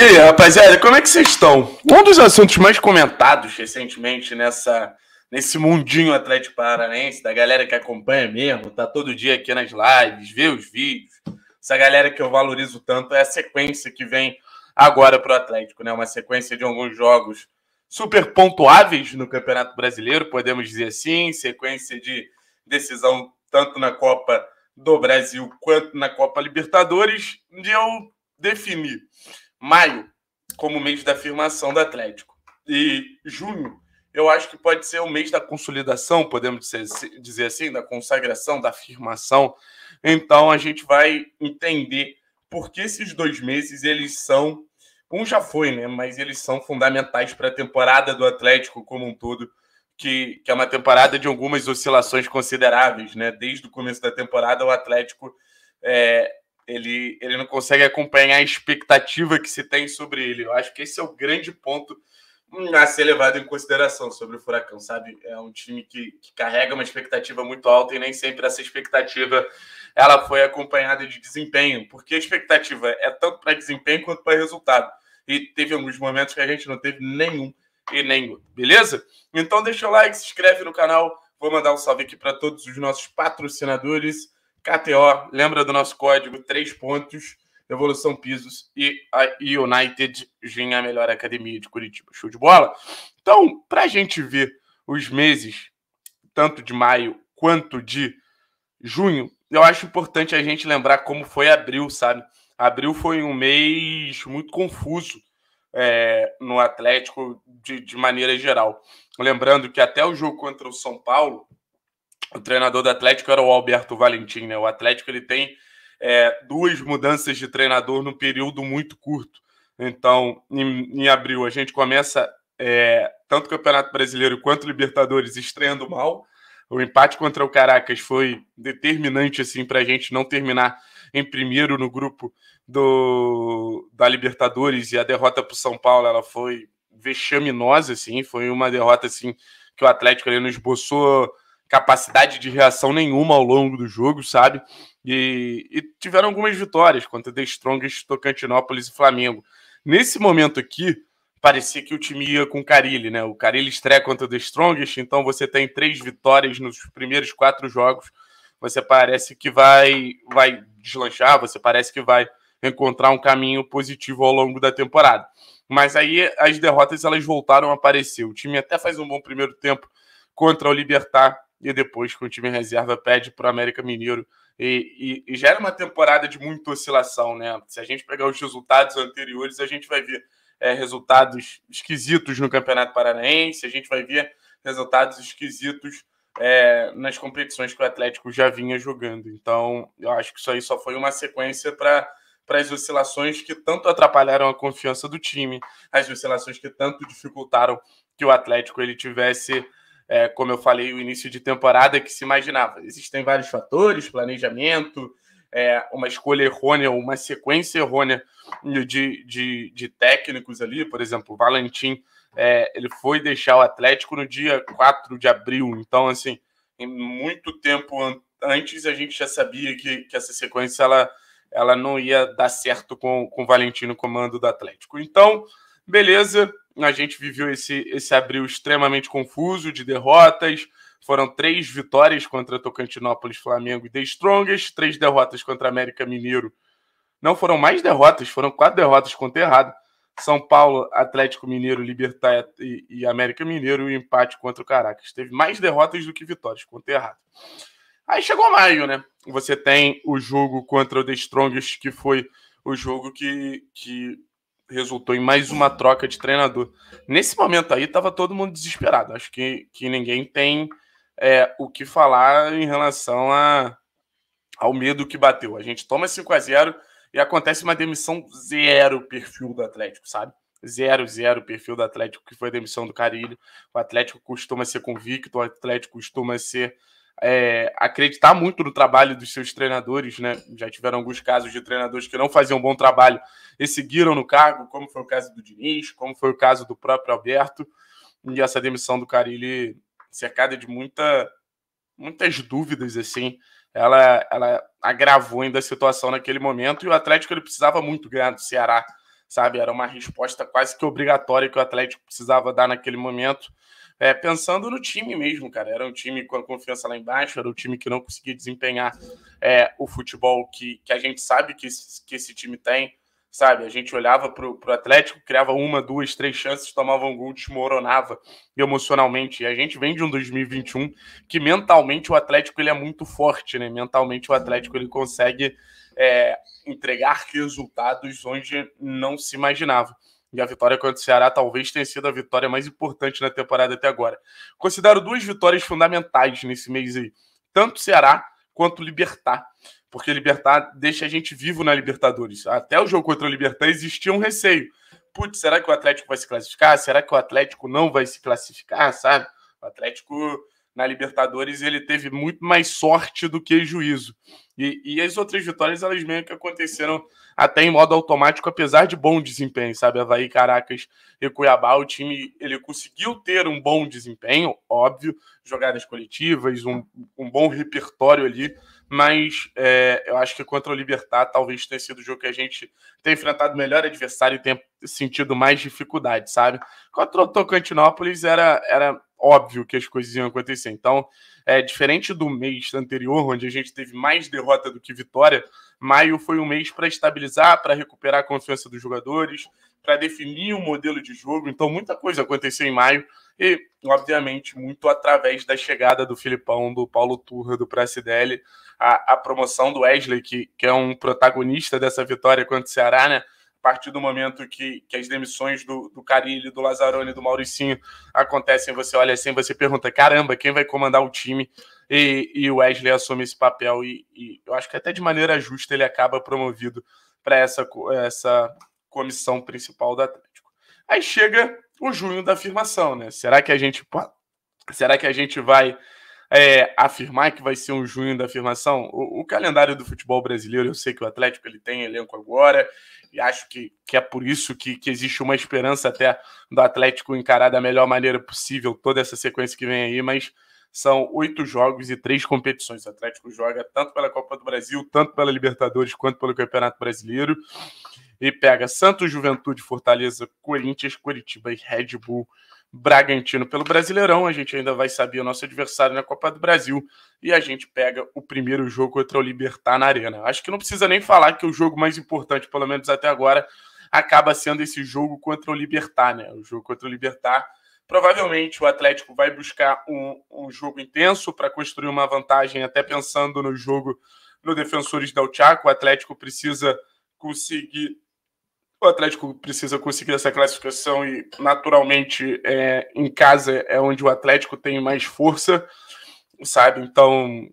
E aí, rapaziada, como é que vocês estão? Um dos assuntos mais comentados recentemente nessa, nesse mundinho Atlético Paranaense, da galera que acompanha mesmo, tá todo dia aqui nas lives, vê os vídeos. Essa galera que eu valorizo tanto é a sequência que vem agora para o Atlético, né? Uma sequência de alguns jogos super pontuáveis no Campeonato Brasileiro, podemos dizer assim, sequência de decisão tanto na Copa do Brasil quanto na Copa Libertadores, de eu definir maio como mês da afirmação do Atlético. E junho, eu acho que pode ser o mês da consolidação, podemos dizer assim, da consagração, da afirmação. Então a gente vai entender por que esses dois meses eles são. Um já foi, né? Mas eles são fundamentais para a temporada do Atlético como um todo, que, que é uma temporada de algumas oscilações consideráveis, né? Desde o começo da temporada, o Atlético é, ele, ele não consegue acompanhar a expectativa que se tem sobre ele. Eu acho que esse é o grande ponto hum, a ser levado em consideração sobre o Furacão, sabe? É um time que, que, carrega uma expectativa muito alta e nem sempre essa expectativa ela foi acompanhada de desempenho, porque a expectativa é tanto para desempenho quanto para resultado. E teve alguns momentos que a gente não teve nenhum e nenhum. beleza? Então deixa o like, se inscreve no canal, vou mandar um salve aqui para todos os nossos patrocinadores. KTO, lembra do nosso código, três pontos, Evolução Pisos e a United Gym, a melhor academia de Curitiba. Show de bola? Então, para a gente ver os meses, tanto de maio quanto de junho, eu acho importante a gente lembrar como foi abril, sabe? Abril foi um mês muito confuso é, no Atlético de, de maneira geral. Lembrando que até o jogo contra o São Paulo, o treinador do Atlético era o Alberto Valentim, né? O Atlético ele tem é, duas mudanças de treinador num período muito curto. Então, em, em abril, a gente começa é, tanto o Campeonato Brasileiro quanto Libertadores estreando mal. O empate contra o Caracas foi determinante assim para a gente não terminar em primeiro no grupo do, da Libertadores e a derrota para o São Paulo ela foi vexaminosa assim, foi uma derrota assim que o Atlético ali não esboçou capacidade de reação nenhuma ao longo do jogo, sabe? E, e tiveram algumas vitórias contra The Strongest, Tocantinópolis e Flamengo. Nesse momento aqui, parecia que o time ia com o Carilli, né? O Carilli estreia contra The Strongest, então você tem três vitórias nos primeiros quatro jogos. Você parece que vai, vai deslanchar, você parece que vai encontrar um caminho positivo ao longo da temporada. Mas aí as derrotas elas voltaram a aparecer. O time até faz um bom primeiro tempo contra o Libertar e depois com o time reserva pede para o América Mineiro. E, e, e, gera uma temporada de muita oscilação, né? Se a gente pegar os resultados anteriores, a gente vai ver é, resultados esquisitos no Campeonato Paranaense, a gente vai ver resultados esquisitos é, nas competições que o Atlético já vinha jogando. Então, eu acho que isso aí só foi uma sequência para para as oscilações que tanto atrapalharam a confiança do time, as oscilações que tanto dificultaram que o Atlético ele tivesse é, como eu falei, o início de temporada que se imaginava. Existem vários fatores, planejamento, é, uma escolha errônea, uma sequência errônea de, de, de técnicos ali. Por exemplo, o Valentim, é, ele foi deixar o Atlético no dia 4 de abril. Então, assim, em muito tempo an antes a gente já sabia que, que essa sequência ela, ela não ia dar certo com, com o Valentim no comando do Atlético. Então, beleza, a gente viveu esse, esse abril extremamente confuso de derrotas. Foram três vitórias contra Tocantinópolis, Flamengo e The Strongest, três derrotas contra América Mineiro. Não foram mais derrotas, foram quatro derrotas contra Errado. São Paulo, Atlético Mineiro, Libertar e, e América Mineiro e empate contra o Caracas. Teve mais derrotas do que vitórias contra Errado. Aí chegou maio, né? Você tem o jogo contra o The Strongest, que foi o jogo que, que resultou em mais uma troca de treinador. Nesse momento aí, estava todo mundo desesperado. Acho que, que ninguém tem é, o que falar em relação a, ao medo que bateu. A gente toma 5 a 0 e acontece uma demissão zero perfil do Atlético, sabe? Zero, zero perfil do Atlético, que foi a demissão do Carilho. O Atlético costuma ser convicto, o Atlético costuma ser é, acreditar muito no trabalho dos seus treinadores, né? Já tiveram alguns casos de treinadores que não faziam um bom trabalho e seguiram no cargo, como foi o caso do Diniz, como foi o caso do próprio Alberto. E essa demissão do Carilli cercada de muita, muitas dúvidas, assim, ela, ela agravou ainda a situação naquele momento e o Atlético ele precisava muito ganhar do Ceará, sabe? Era uma resposta quase que obrigatória que o Atlético precisava dar naquele momento. É, pensando no time mesmo, cara. Era um time com a confiança lá embaixo, era um time que não conseguia desempenhar é, o futebol que, que a gente sabe que esse, que esse time tem, sabe? A gente olhava pro, pro Atlético, criava uma, duas, três chances, tomava um gol, desmoronava emocionalmente. E a gente vem de um 2021 que mentalmente o Atlético ele é muito forte, né? Mentalmente o Atlético ele consegue é, entregar resultados onde não se imaginava. E a vitória contra o Ceará talvez tenha sido a vitória mais importante na temporada até agora. Considero duas vitórias fundamentais nesse mês aí. Tanto o Ceará quanto o Libertar. Porque Libertar deixa a gente vivo na Libertadores. Até o jogo contra o Libertar existia um receio. Putz, será que o Atlético vai se classificar? Será que o Atlético não vai se classificar, sabe? O Atlético na Libertadores ele teve muito mais sorte do que juízo. E, e, as outras vitórias, elas meio que aconteceram até em modo automático, apesar de bom desempenho, sabe? Havaí, Caracas e Cuiabá, o time ele conseguiu ter um bom desempenho, óbvio, jogadas coletivas, um, um bom repertório ali, mas é, eu acho que contra o Libertar talvez tenha sido o jogo que a gente tenha enfrentado melhor adversário e tenha sentido mais dificuldade, sabe? Contra o Tocantinópolis era, era óbvio que as coisas iam acontecer. Então, é diferente do mês anterior, onde a gente teve mais derrota do que vitória, maio foi um mês para estabilizar, para recuperar a confiança dos jogadores, para definir o um modelo de jogo. Então, muita coisa aconteceu em maio e, obviamente, muito através da chegada do Filipão, do Paulo Turra, do Pracidelli, a, a promoção do Wesley, que, que é um protagonista dessa vitória contra o Ceará, né? a partir do momento que, que as demissões do, do Carilli, do Lazzaroni, do Mauricinho acontecem, você olha assim, você pergunta, caramba, quem vai comandar o time? E, o Wesley assume esse papel e, e, eu acho que até de maneira justa ele acaba promovido para essa, essa comissão principal do Atlético. Aí chega o junho da afirmação, né? Será que a gente será que a gente vai é, afirmar que vai ser um junho da afirmação? O, o, calendário do futebol brasileiro, eu sei que o Atlético ele tem elenco agora, e acho que, que é por isso que, que existe uma esperança até do Atlético encarar da melhor maneira possível toda essa sequência que vem aí, mas são oito jogos e três competições. O Atlético joga tanto pela Copa do Brasil, tanto pela Libertadores, quanto pelo Campeonato Brasileiro. E pega Santos, Juventude, Fortaleza, Corinthians, Curitiba e Red Bull Bragantino pelo Brasileirão. A gente ainda vai saber o nosso adversário na Copa do Brasil e a gente pega o primeiro jogo contra o Libertar na Arena. Acho que não precisa nem falar que o jogo mais importante, pelo menos até agora, acaba sendo esse jogo contra o Libertar, né? O jogo contra o Libertar. Provavelmente o Atlético vai buscar um, um jogo intenso para construir uma vantagem, até pensando no jogo no Defensores del Chaco. O Atlético precisa conseguir o Atlético precisa conseguir essa classificação e, naturalmente, é, em casa é onde o Atlético tem mais força, sabe? Então,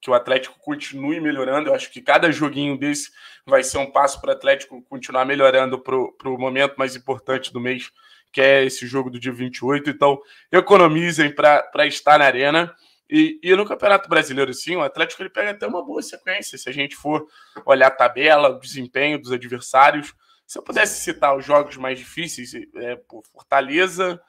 que o Atlético continue melhorando. Eu acho que cada joguinho desse vai ser um passo para o Atlético continuar melhorando para o momento mais importante do mês, que é esse jogo do dia 28. Então, economizem para estar na Arena. E, e, no Campeonato Brasileiro, sim, o Atlético ele pega até uma boa sequência. Se a gente for olhar a tabela, o desempenho dos adversários, se eu pudesse citar os jogos mais difíceis, é, por Fortaleza,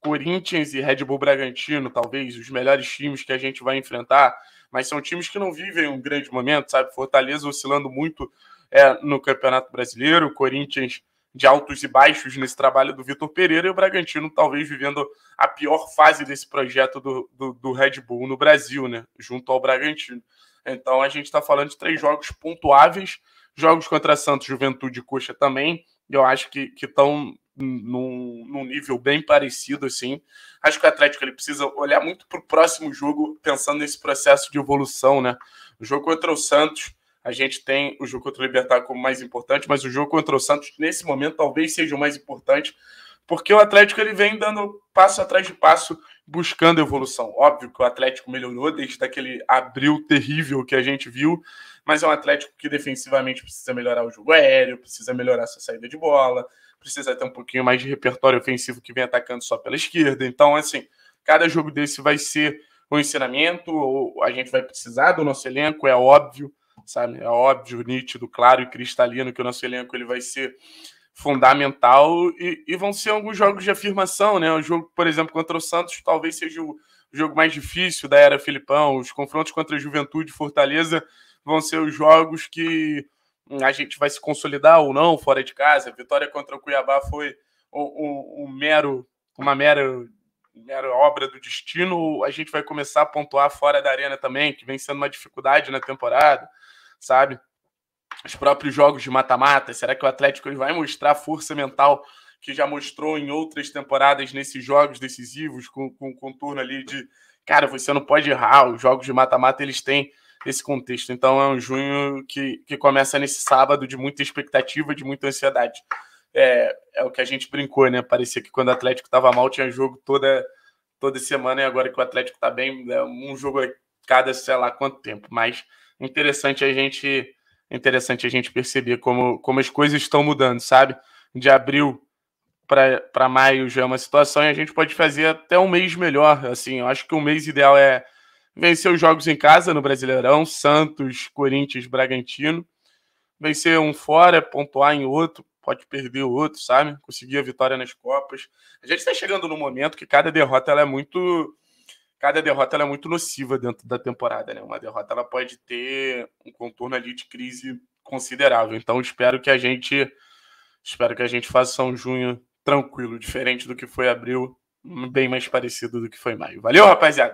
Corinthians e Red Bull Bragantino, talvez os melhores times que a gente vai enfrentar, mas são times que não vivem um grande momento, sabe? Fortaleza oscilando muito é, no Campeonato Brasileiro, Corinthians de altos e baixos nesse trabalho do Vitor Pereira e o Bragantino talvez vivendo a pior fase desse projeto do, do, do Red Bull no Brasil, né? Junto ao Bragantino. Então a gente está falando de três jogos pontuáveis Jogos contra Santos, Juventude e Coxa também, eu acho que estão num, num, nível bem parecido, assim. Acho que o Atlético ele precisa olhar muito para o próximo jogo, pensando nesse processo de evolução, né? O jogo contra o Santos, a gente tem o jogo contra o Libertar como mais importante, mas o jogo contra o Santos, nesse momento, talvez seja o mais importante, porque o Atlético ele vem dando passo atrás de passo, buscando evolução. Óbvio que o Atlético melhorou desde aquele abril terrível que a gente viu, mas é um Atlético que defensivamente precisa melhorar o jogo aéreo, precisa melhorar sua saída de bola, precisa ter um pouquinho mais de repertório ofensivo que vem atacando só pela esquerda. Então, assim, cada jogo desse vai ser um ensinamento, ou a gente vai precisar do nosso elenco, é óbvio, sabe? É óbvio, nítido, claro e cristalino que o nosso elenco ele vai ser fundamental e, e vão ser alguns jogos de afirmação, né? O jogo, por exemplo, contra o Santos talvez seja o jogo mais difícil da era Filipão, os confrontos contra a Juventude Fortaleza vão ser os jogos que a gente vai se consolidar ou não fora de casa. A vitória contra o Cuiabá foi o, o, mero, uma mera, mera obra do destino. A gente vai começar a pontuar fora da arena também, que vem sendo uma dificuldade na temporada, sabe? Os próprios jogos de mata-mata. Será que o Atlético vai mostrar força mental que já mostrou em outras temporadas nesses jogos decisivos, com, com, contorno ali de cara, você não pode errar. Os jogos de mata-mata eles têm esse contexto. Então é um junho que, que começa nesse sábado de muita expectativa, de muita ansiedade. É, é o que a gente brincou, né? Parecia que quando o Atlético estava mal tinha jogo toda, toda semana e agora que o Atlético está bem, é um jogo a cada sei lá quanto tempo. Mas interessante a gente interessante a gente perceber como, como as coisas estão mudando, sabe? De abril para maio já é uma situação e a gente pode fazer até um mês melhor. Assim, eu acho que o mês ideal é Venceu os jogos em casa no Brasileirão, Santos, Corinthians, Bragantino. Vencer um fora, pontuar em outro, pode perder o outro, sabe? Conseguir a vitória nas Copas. A gente está chegando num momento que cada derrota ela é muito. Cada derrota ela é muito nociva dentro da temporada, né? Uma derrota ela pode ter um contorno ali de crise considerável. Então espero que a gente espero que a gente faça um junho tranquilo, diferente do que foi abril, bem mais parecido do que foi maio. Valeu, rapaziada.